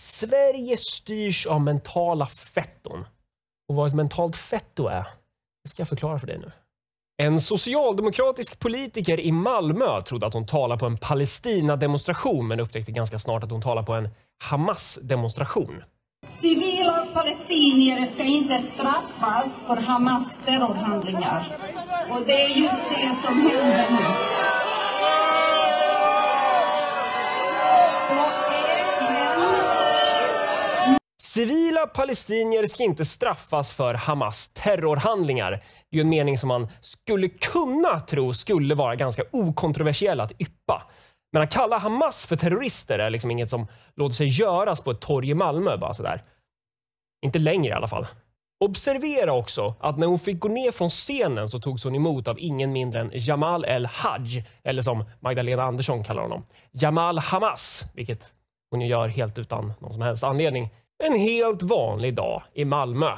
Sverige styrs av mentala fetton. Och vad ett mentalt fetto är, det ska jag förklara för dig nu. En socialdemokratisk politiker i Malmö trodde att hon talade på en Palestina-demonstration men upptäckte ganska snart att hon talade på en Hamas-demonstration. Civila palestinier ska inte straffas för Hamas terrorhandlingar. Och det är just det som händer nu. Civila palestinier ska inte straffas för Hamas terrorhandlingar. Det är ju en mening som man skulle kunna tro skulle vara ganska okontroversiell att yppa. Men att kalla Hamas för terrorister är liksom inget som låter sig göras på ett torg i Malmö bara sådär. Inte längre i alla fall. Observera också att när hon fick gå ner från scenen så togs hon emot av ingen mindre än Jamal El Haj, eller som Magdalena Andersson kallar honom, Jamal Hamas, vilket hon ju gör helt utan någon som helst anledning. En helt vanlig dag i Malmö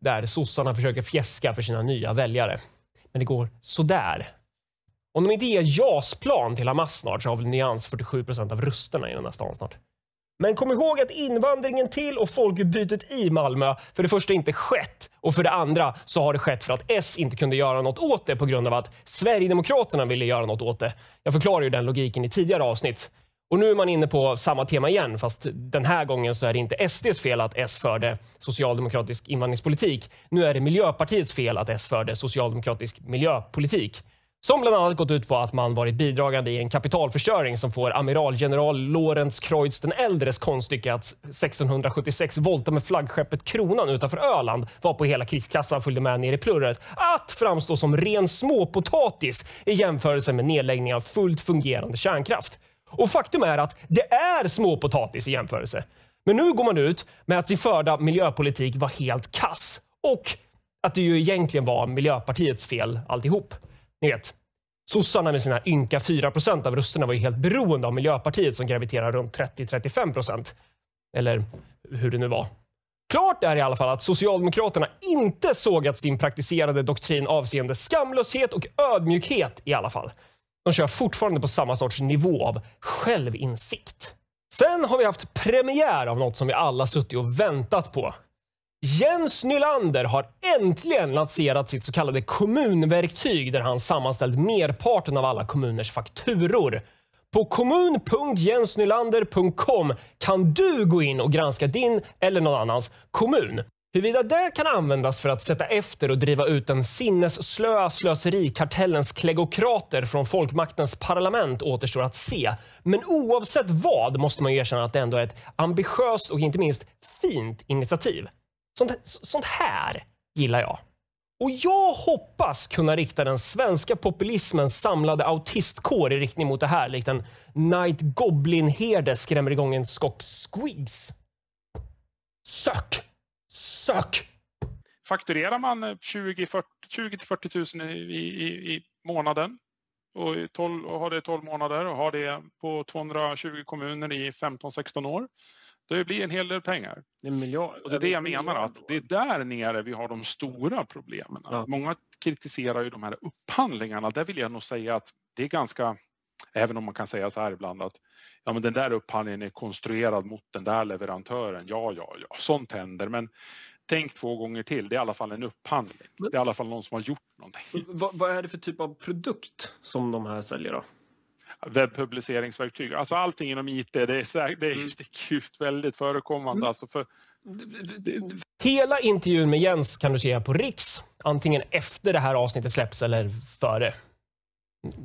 där sossarna försöker fjäska för sina nya väljare. Men det går sådär. Om de inte ger JAS-plan till Hamas snart så har väl Nyans 47 procent av rösterna i den här stan snart. Men kom ihåg att invandringen till och folkutbytet i Malmö för det första inte skett och för det andra så har det skett för att S inte kunde göra något åt det på grund av att Sverigedemokraterna ville göra något åt det. Jag förklarar ju den logiken i tidigare avsnitt. Och nu är man inne på samma tema igen, fast den här gången så är det inte SDs fel att S förde socialdemokratisk invandringspolitik. Nu är det Miljöpartiets fel att S förde socialdemokratisk miljöpolitik. Som bland annat gått ut på att man varit bidragande i en kapitalförstöring som får amiralgeneral Lorentz Kreutz den äldres konststycke att 1676 volta med flaggskeppet Kronan utanför Öland, var på hela krigskassan följde med ner i plurret, att framstå som ren småpotatis i jämförelse med nedläggning av fullt fungerande kärnkraft. Och faktum är att det är småpotatis i jämförelse. Men nu går man ut med att sin förda miljöpolitik var helt kass och att det ju egentligen var Miljöpartiets fel alltihop. Ni vet, sossarna med sina ynka 4 av rösterna var ju helt beroende av Miljöpartiet som graviterar runt 30-35 Eller hur det nu var. Klart är i alla fall att Socialdemokraterna inte sågat sin praktiserade doktrin avseende skamlöshet och ödmjukhet i alla fall. De kör fortfarande på samma sorts nivå av självinsikt. Sen har vi haft premiär av något som vi alla suttit och väntat på. Jens Nylander har äntligen lanserat sitt så kallade kommunverktyg där han sammanställt merparten av alla kommuners fakturor. På kommun.jensnylander.com kan du gå in och granska din eller någon annans kommun. Huruvida det kan användas för att sätta efter och driva ut den sinnesslöa slöserikartellens klegokrater från folkmaktens parlament återstår att se. Men oavsett vad måste man ju erkänna att det ändå är ett ambitiöst och inte minst fint initiativ. Sånt, sånt här gillar jag. Och jag hoppas kunna rikta den svenska populismens samlade autistkår i riktning mot det här, likt en Night Goblin-herde skrämmer igång en skock Squigs. Sök! suck! Fakturerar man 20-40 20 000 i, i, i månaden och, 12, och har det 12 månader och har det på 220 kommuner i 15-16 år. Det blir en hel del pengar. En miljard, och det är det jag menar, att det är där nere vi har de stora problemen. Ja. Många kritiserar ju de här upphandlingarna. Där vill jag nog säga att det är ganska, även om man kan säga så här ibland att ja, men den där upphandlingen är konstruerad mot den där leverantören. Ja, ja, ja, sånt händer. Men tänk två gånger till. Det är i alla fall en upphandling. Men, det är i alla fall någon som har gjort någonting. Vad, vad, är det för typ av produkt som de här säljer då? Webbpubliceringsverktyg, alltså allting inom IT, det är, det är mm. stick ut väldigt förekommande. Mm. Alltså för, Hela intervjun med Jens kan du se på Riks, antingen efter det här avsnittet släpps eller före.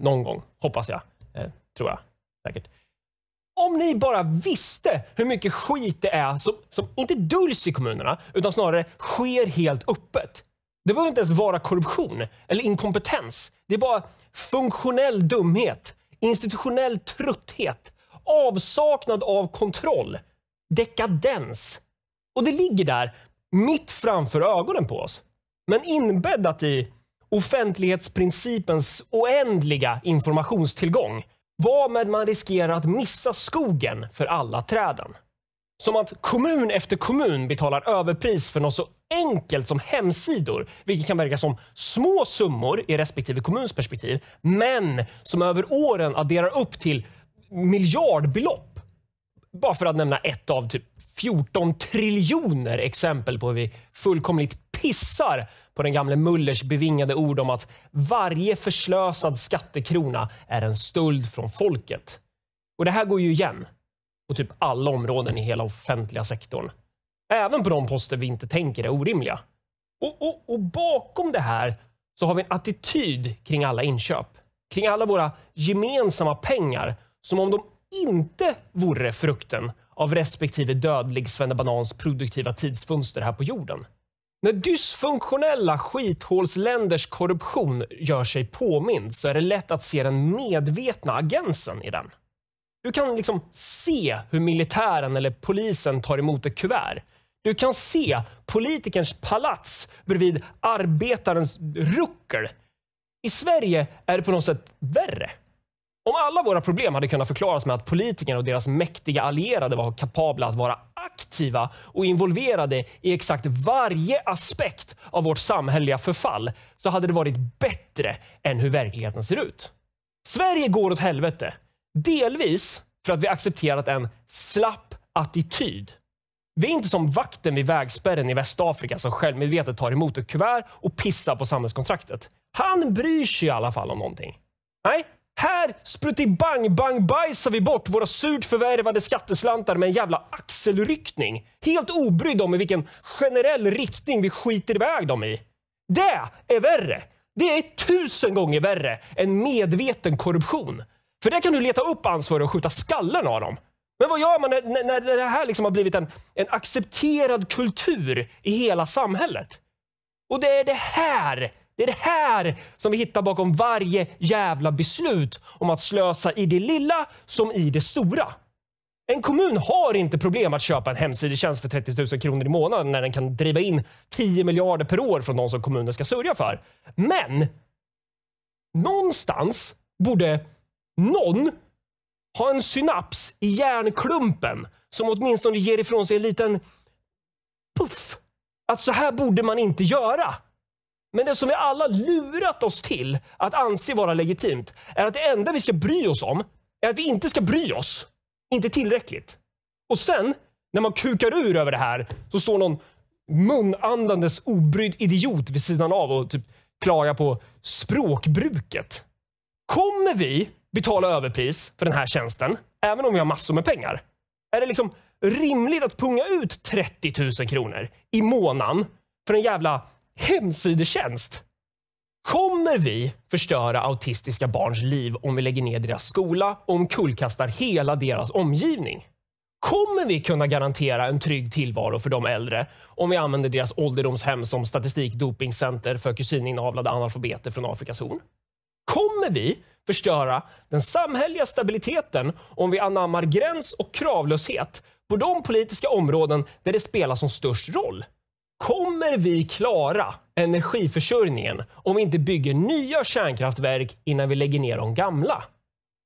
Någon gång, hoppas jag. Eh, tror jag säkert. Om ni bara visste hur mycket skit det är som, som inte döljs i kommunerna utan snarare sker helt öppet. Det behöver inte ens vara korruption eller inkompetens. Det är bara funktionell dumhet, institutionell trötthet, avsaknad av kontroll, dekadens. Och det ligger där mitt framför ögonen på oss. Men inbäddat i offentlighetsprincipens oändliga informationstillgång Varmed man riskerar att missa skogen för alla träden. Som att kommun efter kommun betalar överpris för något så enkelt som hemsidor, vilket kan verka som små summor i respektive kommuns perspektiv, men som över åren adderar upp till miljardbelopp. Bara för att nämna ett av typ 14 triljoner exempel på hur vi fullkomligt pissar på den gamle Mullers bevingade ord om att varje förslösad skattekrona är en stöld från folket. Och det här går ju igen på typ alla områden i hela offentliga sektorn. Även på de poster vi inte tänker är orimliga. Och, och, och bakom det här så har vi en attityd kring alla inköp. Kring alla våra gemensamma pengar som om de inte vore frukten av respektive dödlig Svennebanans produktiva tidsfönster här på jorden. När dysfunktionella skithålsländers korruption gör sig påmind så är det lätt att se den medvetna agensen i den. Du kan liksom se hur militären eller polisen tar emot ett kuvert. Du kan se politikerns palats bredvid arbetarens ruckel. I Sverige är det på något sätt värre. Om alla våra problem hade kunnat förklaras med att politikerna och deras mäktiga allierade var kapabla att vara aktiva och involverade i exakt varje aspekt av vårt samhälleliga förfall så hade det varit bättre än hur verkligheten ser ut. Sverige går åt helvete. Delvis för att vi accepterat en slapp attityd. Vi är inte som vakten vid vägspärren i Västafrika som självmedvetet tar emot ett kuvert och pissar på samhällskontraktet. Han bryr sig i alla fall om någonting. Nej, här bang bang bajsar vi bort våra surt förvärvade skatteslantar med en jävla axelryckning. Helt obrydd om i vilken generell riktning vi skiter iväg dem i. Det är värre. Det är tusen gånger värre än medveten korruption. För där kan du leta upp ansvar och skjuta skallen av dem. Men vad gör man när, när, när det här liksom har blivit en, en accepterad kultur i hela samhället? Och det är det här det är det här som vi hittar bakom varje jävla beslut om att slösa i det lilla som i det stora. En kommun har inte problem att köpa en hemsidetjänst för 30 000 kronor i månaden när den kan driva in 10 miljarder per år från de som kommunen ska sörja för. Men någonstans borde någon ha en synaps i hjärnklumpen som åtminstone ger ifrån sig en liten puff. Att så här borde man inte göra. Men det som vi alla lurat oss till att anse vara legitimt är att det enda vi ska bry oss om är att vi inte ska bry oss. Inte tillräckligt. Och sen, när man kukar ur över det här, så står någon munandandes obrydd idiot vid sidan av och typ klagar på språkbruket. Kommer vi betala överpris för den här tjänsten, även om vi har massor med pengar? Är det liksom rimligt att punga ut 30 000 kronor i månaden för en jävla hemsidetjänst. Kommer vi förstöra autistiska barns liv om vi lägger ner deras skola och omkullkastar hela deras omgivning? Kommer vi kunna garantera en trygg tillvaro för de äldre om vi använder deras ålderdomshem som statistikdopingcenter för kusininavlade analfabeter från Afrikas horn? Kommer vi förstöra den samhälleliga stabiliteten om vi anammar gräns och kravlöshet på de politiska områden där det spelar som störst roll? Kommer vi klara energiförsörjningen om vi inte bygger nya kärnkraftverk innan vi lägger ner de gamla?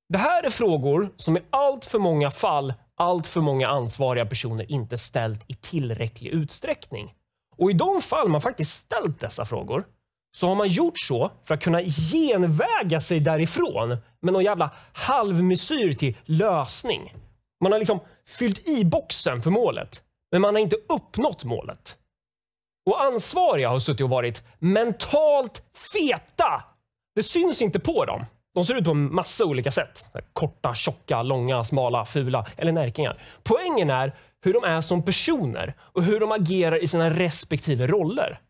Det här är frågor som i allt för många fall allt för många ansvariga personer inte ställt i tillräcklig utsträckning. Och i de fall man faktiskt ställt dessa frågor så har man gjort så för att kunna genväga sig därifrån med någon jävla halvmesyr till lösning. Man har liksom fyllt i boxen för målet, men man har inte uppnått målet och ansvariga har suttit och varit mentalt feta. Det syns inte på dem. De ser ut på en massa olika sätt. Korta, tjocka, långa, smala, fula eller närkingar. Poängen är hur de är som personer och hur de agerar i sina respektive roller.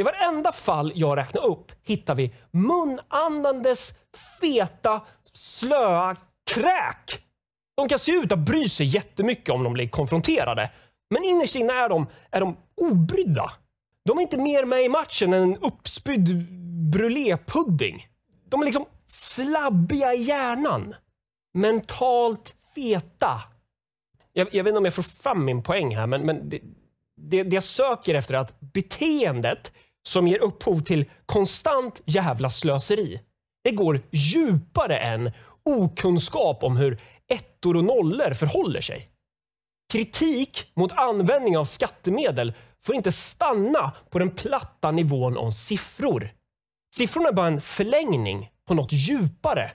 I varenda fall jag räknar upp hittar vi munandandes, feta, slöa kräk. De kan se ut att bry sig jättemycket om de blir konfronterade. Men innerst inne är de, är de obrydda. De är inte mer med i matchen än en uppspydd brulépudding. De är liksom slabbiga i hjärnan. Mentalt feta. Jag, jag, vet inte om jag får fram min poäng här, men, men det, det, det jag söker efter är att beteendet som ger upphov till konstant jävla slöseri. Det går djupare än okunskap om hur ettor och nollor förhåller sig. Kritik mot användning av skattemedel får inte stanna på den platta nivån om siffror. Siffrorna är bara en förlängning på något djupare.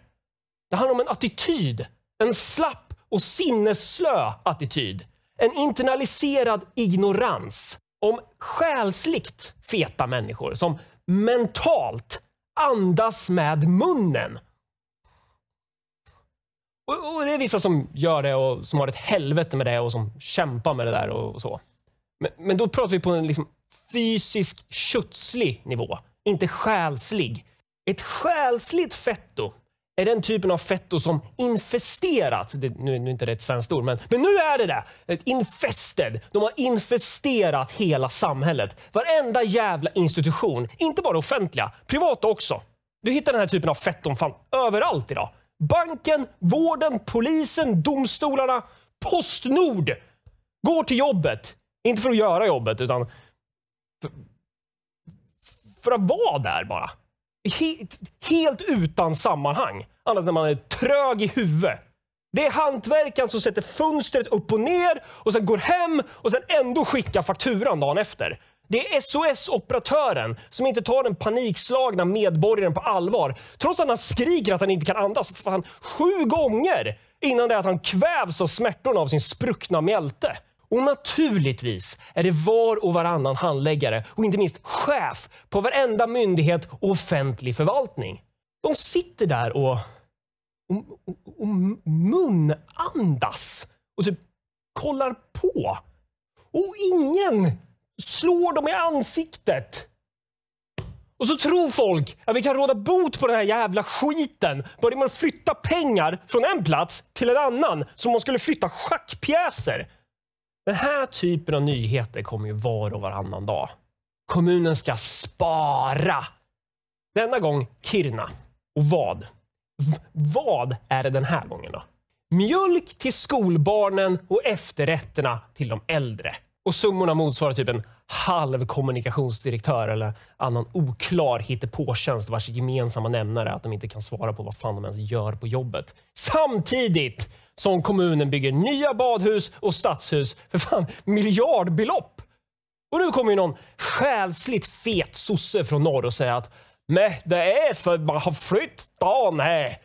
Det handlar om en attityd. En slapp och sinnesslö attityd. En internaliserad ignorans om själsligt feta människor som mentalt andas med munnen och, och, det är vissa som gör det och som har ett helvete med det och som kämpar med det där och, så. Men, men, då pratar vi på en liksom fysisk, kötslig nivå. Inte själslig. Ett själsligt fetto är den typen av fetto som infesterat, det, nu, nu är inte det ett svenskt ord, men, men nu är det det! Ett infested. De har infesterat hela samhället. Varenda jävla institution, inte bara offentliga, privata också. Du hittar den här typen av fetton fan överallt idag banken, vården, polisen, domstolarna, Postnord går till jobbet. Inte för att göra jobbet, utan för, för att vara där bara. Helt, helt utan sammanhang, annat när man är trög i huvudet. Det är hantverkaren som sätter fönstret upp och ner och sen går hem och sen ändå skickar fakturan dagen efter. Det är SOS-operatören som inte tar den panikslagna medborgaren på allvar. Trots att han skriker att han inte kan andas fan, sju gånger innan det att han kvävs av smärtorna av sin spruckna mjälte. Och naturligtvis är det var och varannan handläggare och inte minst chef på varenda myndighet och offentlig förvaltning. De sitter där och, och, och, och munandas och typ kollar på. Och ingen slår dem i ansiktet. Och så tror folk att vi kan råda bot på den här jävla skiten. Börjar man flytta pengar från en plats till en annan som man skulle flytta schackpjäser. Den här typen av nyheter kommer ju var och varannan dag. Kommunen ska spara. Denna gång Kirna. Och vad? V vad är det den här gången då? Mjölk till skolbarnen och efterrätterna till de äldre. Och summorna motsvarar typ en halv kommunikationsdirektör eller annan oklar hittepåtjänst vars gemensamma nämnare är att de inte kan svara på vad fan de ens gör på jobbet. Samtidigt som kommunen bygger nya badhus och stadshus för fan miljardbelopp. Och nu kommer ju någon själsligt fet sosse från norr och säger att Nej, det är för att man har flytt här.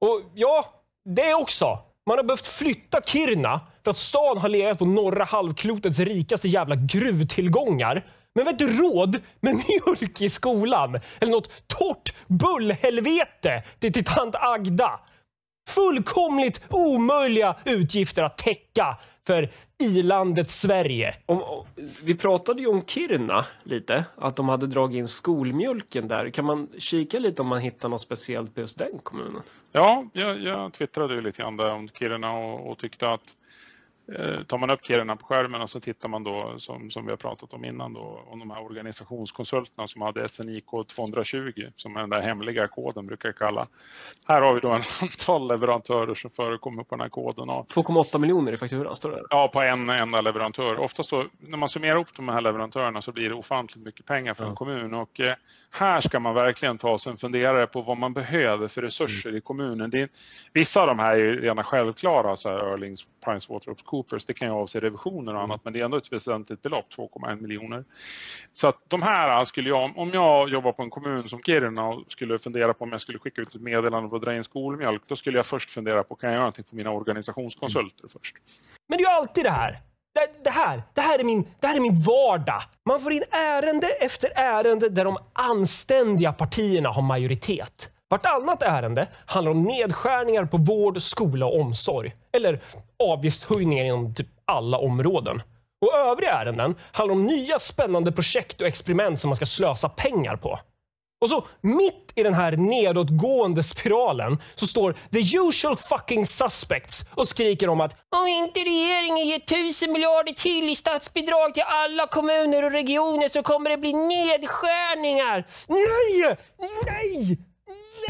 Och ja, det också. Man har behövt flytta Kirna för att stan har legat på norra halvklotets rikaste jävla gruvtillgångar. Men vi har inte råd med mjölk i skolan eller något torrt bullhelvete till, till tant Agda fullkomligt omöjliga utgifter att täcka för i-landet Sverige. Om, om, vi pratade ju om Kiruna lite, att de hade dragit in skolmjölken där. Kan man kika lite om man hittar något speciellt på just den kommunen? Ja, jag, jag twittrade ju lite grann där om Kiruna och, och tyckte att Eh, tar man upp Kiruna på skärmen och så tittar man då som, som vi har pratat om innan då om de här organisationskonsulterna som hade SNIK 220 som är den där hemliga koden brukar jag kalla. Här har vi då en antal leverantörer som förekommer på den här koden. 2,8 miljoner i faktura står det? Ja, på en enda leverantör. Oftast då, när man summerar upp de här leverantörerna så blir det ofantligt mycket pengar för en kommun och eh, här ska man verkligen ta sig en funderare på vad man behöver för resurser mm. i kommunen. Det är, vissa av de här är ju rena självklara, så här Öhrlings, Pricewaterhouse Coopers, det kan ju avse revisioner och mm. annat, men det är ändå ett väsentligt belopp, 2,1 miljoner. Så att de här äh, skulle jag, om jag jobbar på en kommun som Kiruna och skulle fundera på om jag skulle skicka ut ett meddelande och dra in skolmjölk, då skulle jag först fundera på, kan jag göra någonting på mina organisationskonsulter mm. först? Men det är ju alltid det här. Det, det, här, det, här är min, det här är min vardag. Man får in ärende efter ärende där de anständiga partierna har majoritet. Vartannat ärende handlar om nedskärningar på vård, skola och omsorg. Eller avgiftshöjningar inom typ alla områden. Och övriga ärenden handlar om nya spännande projekt och experiment som man ska slösa pengar på. Och så mitt i den här nedåtgående spiralen så står the usual fucking suspects och skriker om att om inte regeringen ger tusen miljarder till i statsbidrag till alla kommuner och regioner så kommer det bli nedskärningar. Nej! Nej!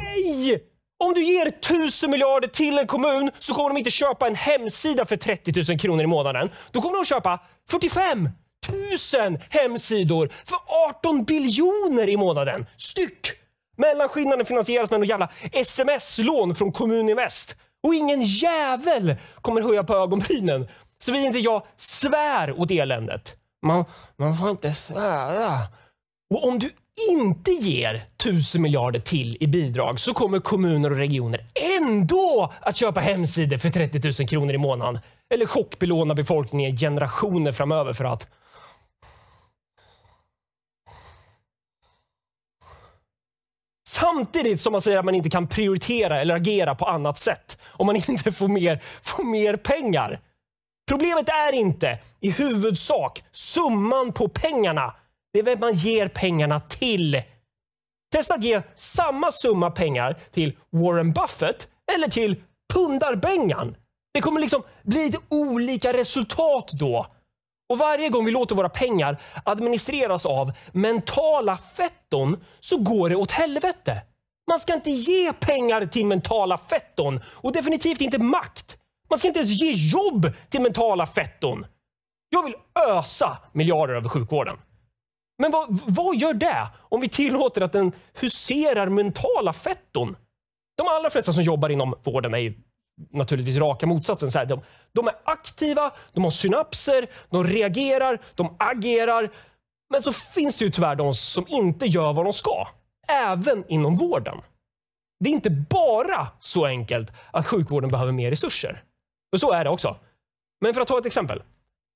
Nej! Om du ger tusen miljarder till en kommun så kommer de inte köpa en hemsida för 30 000 kronor i månaden. Då kommer de köpa 45 000 hemsidor för 18 biljoner i månaden styck. Mellanskillnaden finansieras med någon jävla sms-lån från Kommuninvest. Och ingen jävel kommer höja på ögonbrynen. Såvida inte jag svär åt eländet. Man, man får inte svära. Och om du inte ger tusen miljarder till i bidrag så kommer kommuner och regioner ändå att köpa hemsidor för 30 000 kronor i månaden. Eller chockbelåna befolkningen generationer framöver för att Samtidigt som man säger att man inte kan prioritera eller agera på annat sätt om man inte får mer, får mer pengar. Problemet är inte i huvudsak summan på pengarna det är vem man ger pengarna till. Testa att ge samma summa pengar till Warren Buffett eller till pundarbengan. Det kommer liksom bli lite olika resultat då. Och varje gång vi låter våra pengar administreras av mentala fetton så går det åt helvete. Man ska inte ge pengar till mentala fetton och definitivt inte makt. Man ska inte ens ge jobb till mentala fetton. Jag vill ösa miljarder över sjukvården. Men vad, vad gör det om vi tillåter att den huserar mentala fetton? De allra flesta som jobbar inom vården är ju naturligtvis raka motsatsen. Så här, de, de är aktiva, de har synapser, de reagerar, de agerar. Men så finns det ju tyvärr de som inte gör vad de ska. Även inom vården. Det är inte bara så enkelt att sjukvården behöver mer resurser. För så är det också. Men för att ta ett exempel.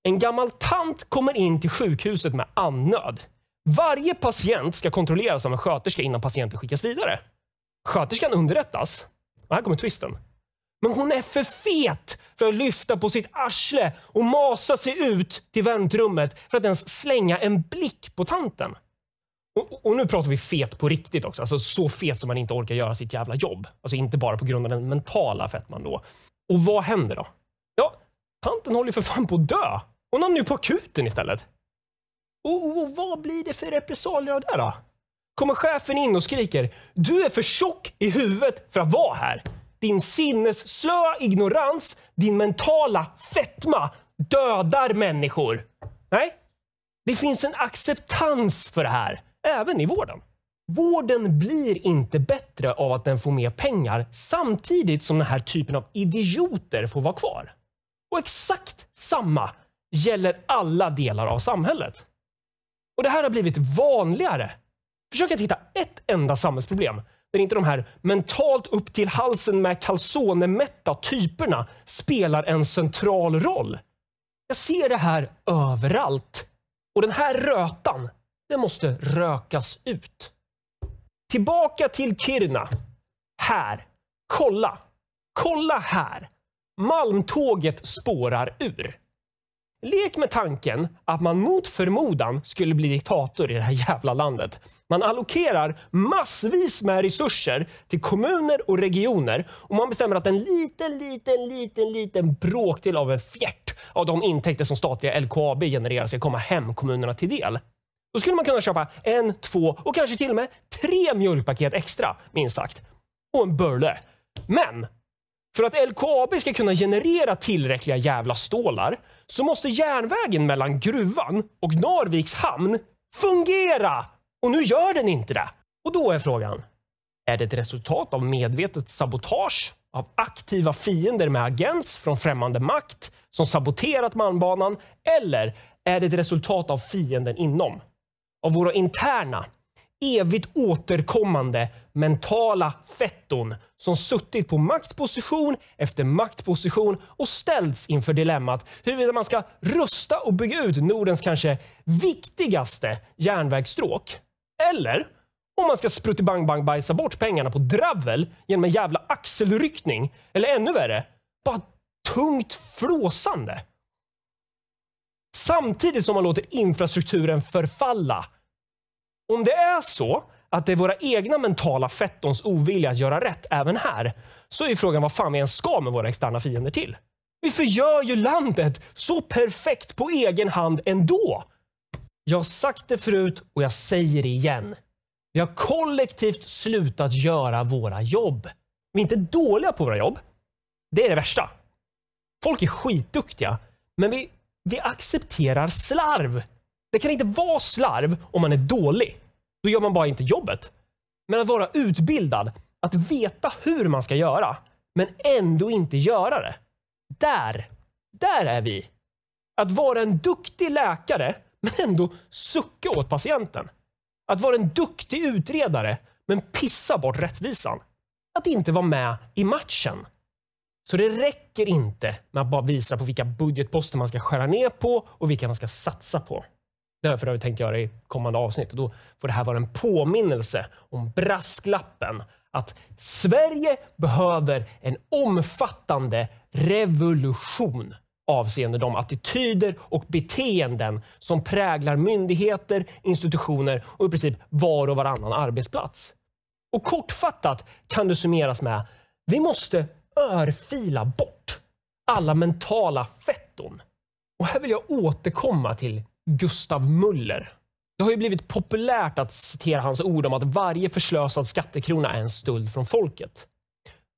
En gammal tant kommer in till sjukhuset med annöd. Varje patient ska kontrolleras av en sköterska innan patienten skickas vidare. Sköterskan underrättas. Och här kommer twisten. Men hon är för fet för att lyfta på sitt arsle och masa sig ut till väntrummet för att ens slänga en blick på tanten. Och, och, nu pratar vi fet på riktigt också. Alltså så fet som man inte orkar göra sitt jävla jobb. Alltså inte bara på grund av den mentala fetman då. Och vad händer då? Ja, tanten håller ju för fan på att dö. Hon hamnar ju på akuten istället. Och, och oh, vad blir det för repressalier av det då? Kommer chefen in och skriker “Du är för tjock i huvudet för att vara här. Din sinnesslöa ignorans, din mentala fetma dödar människor”. Nej, det finns en acceptans för det här, även i vården. Vården blir inte bättre av att den får mer pengar samtidigt som den här typen av idioter får vara kvar. Och exakt samma gäller alla delar av samhället. Och det här har blivit vanligare. Försök att hitta ett enda samhällsproblem där inte de här mentalt upp till halsen med kalsonemätta typerna spelar en central roll. Jag ser det här överallt. Och den här rötan, den måste rökas ut. Tillbaka till Kiruna. Här. Kolla. Kolla här. Malmtåget spårar ur. Lek med tanken att man mot förmodan skulle bli diktator i det här jävla landet. Man allokerar massvis med resurser till kommuner och regioner och man bestämmer att en liten, liten, liten, liten bråkdel av en fjärt av de intäkter som statliga LKAB genererar ska komma hemkommunerna till del. Då skulle man kunna köpa en, två och kanske till och med tre mjölkpaket extra, minst sagt. Och en burle. Men för att LKAB ska kunna generera tillräckliga jävla stålar så måste järnvägen mellan gruvan och Narviks hamn fungera! Och nu gör den inte det. Och då är frågan, är det ett resultat av medvetet sabotage av aktiva fiender med agens från främmande makt som saboterat malmbanan? Eller är det ett resultat av fienden inom? Av våra interna evigt återkommande mentala fetton som suttit på maktposition efter maktposition och ställts inför dilemmat huruvida man ska rusta och bygga ut Nordens kanske viktigaste järnvägsstråk. Eller om man ska bang bang bajsa bort pengarna på dravel genom en jävla axelryckning. Eller ännu värre, bara tungt flåsande. Samtidigt som man låter infrastrukturen förfalla om det är så att det är våra egna mentala fettons ovilja att göra rätt även här, så är frågan vad fan vi ens ska med våra externa fiender till. Vi förgör ju landet så perfekt på egen hand ändå. Jag har sagt det förut och jag säger det igen. Vi har kollektivt slutat göra våra jobb. Vi är inte dåliga på våra jobb. Det är det värsta. Folk är skitduktiga, men vi, vi accepterar slarv det kan inte vara slarv om man är dålig. Då gör man bara inte jobbet. Men att vara utbildad, att veta hur man ska göra, men ändå inte göra det. Där, där är vi. Att vara en duktig läkare, men ändå sucka åt patienten. Att vara en duktig utredare, men pissa bort rättvisan. Att inte vara med i matchen. Så det räcker inte med att bara visa på vilka budgetposter man ska skära ner på och vilka man ska satsa på. Det har jag för övrigt tänkt göra i kommande avsnitt. Och då får det här vara en påminnelse om brasklappen att Sverige behöver en omfattande revolution avseende de attityder och beteenden som präglar myndigheter, institutioner och i princip var och varannan arbetsplats. Och kortfattat kan det summeras med vi måste örfila bort alla mentala fetton. Och här vill jag återkomma till Gustav Möller. Det har ju blivit populärt att citera hans ord om att varje förslösad skattekrona är en stöld från folket.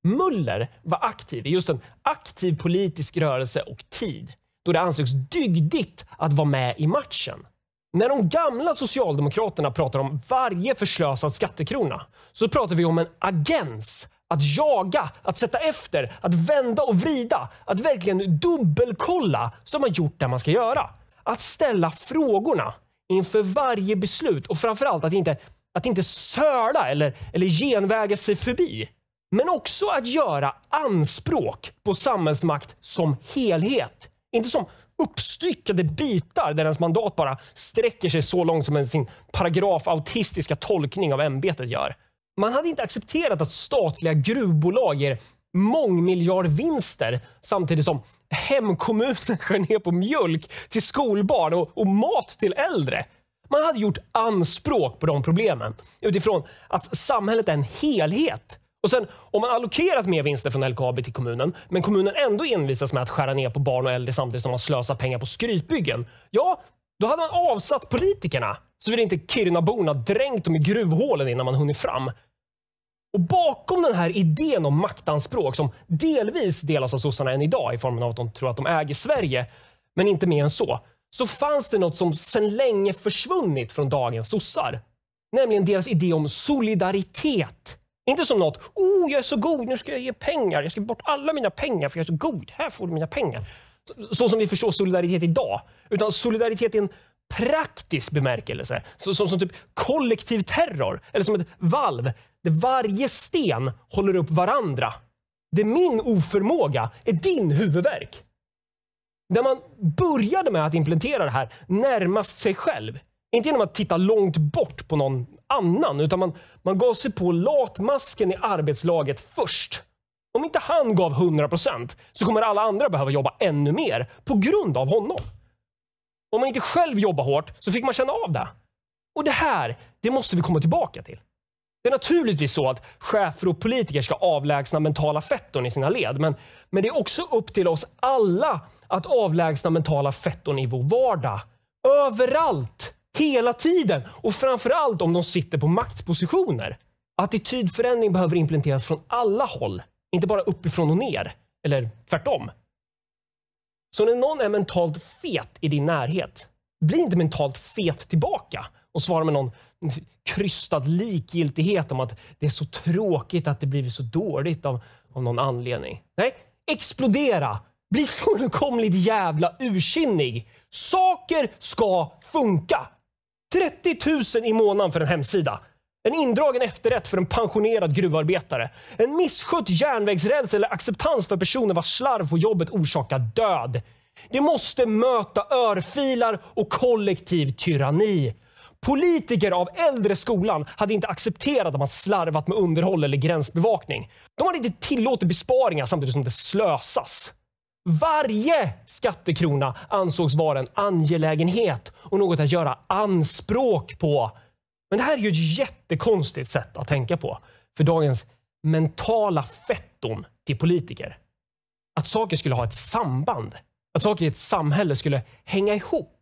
Möller var aktiv i just en aktiv politisk rörelse och tid då det ansågs dygdigt att vara med i matchen. När de gamla Socialdemokraterna pratar om varje förslösad skattekrona så pratar vi om en agens. Att jaga, att sätta efter, att vända och vrida, att verkligen dubbelkolla som man gjort det man ska göra. Att ställa frågorna inför varje beslut och framförallt att inte, att inte söla eller, eller genväga sig förbi. Men också att göra anspråk på samhällsmakt som helhet. Inte som uppstyckade bitar där ens mandat bara sträcker sig så långt som en sin paragrafautistiska tolkning av ämbetet gör. Man hade inte accepterat att statliga gruvbolag ger mångmiljardvinster samtidigt som hemkommunen skär ner på mjölk till skolbarn och, och mat till äldre. Man hade gjort anspråk på de problemen utifrån att samhället är en helhet. Och sen om man allokerat mer vinster från LKAB till kommunen, men kommunen ändå envisas med att skära ner på barn och äldre samtidigt som man slösar pengar på skrytbyggen. Ja, då hade man avsatt politikerna så vill inte Kirunaborna dränkt dem i gruvhålen innan man hunnit fram. Och bakom den här idén om maktanspråk som delvis delas av sossarna än idag i formen av att de tror att de äger Sverige, men inte mer än så, så fanns det något som sedan länge försvunnit från dagens sossar. Nämligen deras idé om solidaritet. Inte som något, oh jag är så god, nu ska jag ge pengar, jag ska ge bort alla mina pengar för jag är så god, här får du mina pengar. Så, så som vi förstår solidaritet idag. Utan solidaritet är en praktisk bemärkelse. Så, som, som, typ kollektiv terror, eller som ett valv där varje sten håller upp varandra. Där min oförmåga är din huvudvärk. Där man började med att implementera det här närmast sig själv. Inte genom att titta långt bort på någon annan, utan man, man gav sig på latmasken i arbetslaget först. Om inte han gav 100% så kommer alla andra behöva jobba ännu mer på grund av honom. Om man inte själv jobbar hårt så fick man känna av det. Och det här, det måste vi komma tillbaka till. Det är naturligtvis så att chefer och politiker ska avlägsna mentala fetton i sina led. Men, men det är också upp till oss alla att avlägsna mentala fetton i vår vardag. Överallt! Hela tiden! Och framförallt om de sitter på maktpositioner. Attitydförändring behöver implementeras från alla håll. Inte bara uppifrån och ner. Eller tvärtom. Så när någon är mentalt fet i din närhet, bli inte mentalt fet tillbaka och svarar med någon krystad likgiltighet om att det är så tråkigt att det blivit så dåligt av, av någon anledning. Nej, explodera! Bli fullkomligt jävla ursinnig. Saker ska funka. 30 000 i månaden för en hemsida. En indragen efterrätt för en pensionerad gruvarbetare. En misskött järnvägsräls eller acceptans för personer vars slarv på jobbet orsakar död. Det måste möta örfilar och kollektiv tyranni. Politiker av äldre skolan hade inte accepterat att man slarvat med underhåll eller gränsbevakning. De hade inte tillåtit besparingar samtidigt som det slösas. Varje skattekrona ansågs vara en angelägenhet och något att göra anspråk på. Men det här är ju ett jättekonstigt sätt att tänka på för dagens mentala fetton till politiker. Att saker skulle ha ett samband. Att saker i ett samhälle skulle hänga ihop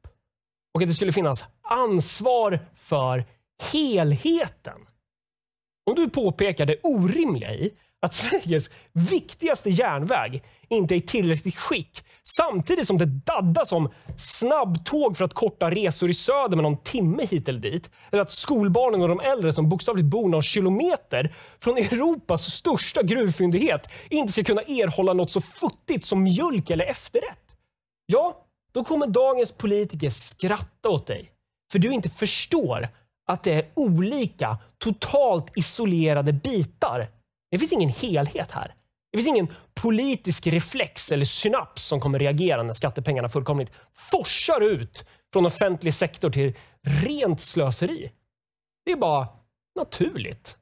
och att det skulle finnas ansvar för helheten. Om du påpekar det orimliga i att Sveriges viktigaste järnväg inte är i tillräckligt skick samtidigt som det daddas om snabbtåg för att korta resor i söder med någon timme hit eller dit. Eller att skolbarnen och de äldre som bokstavligt bor någon kilometer från Europas största gruvfyndighet inte ska kunna erhålla något så futtigt som mjölk eller efterrätt. Ja, då kommer dagens politiker skratta åt dig. För du inte förstår att det är olika, totalt isolerade bitar. Det finns ingen helhet här. Det finns ingen politisk reflex eller synaps som kommer reagera när skattepengarna fullkomligt forsar ut från offentlig sektor till rent slöseri. Det är bara naturligt.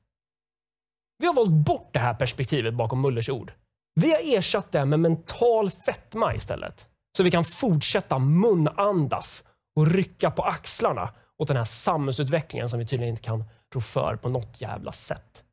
Vi har valt bort det här perspektivet bakom Mullers ord. Vi har ersatt det med mental fetma istället. Så vi kan fortsätta munandas och rycka på axlarna åt den här samhällsutvecklingen som vi tydligen inte kan rå för på något jävla sätt.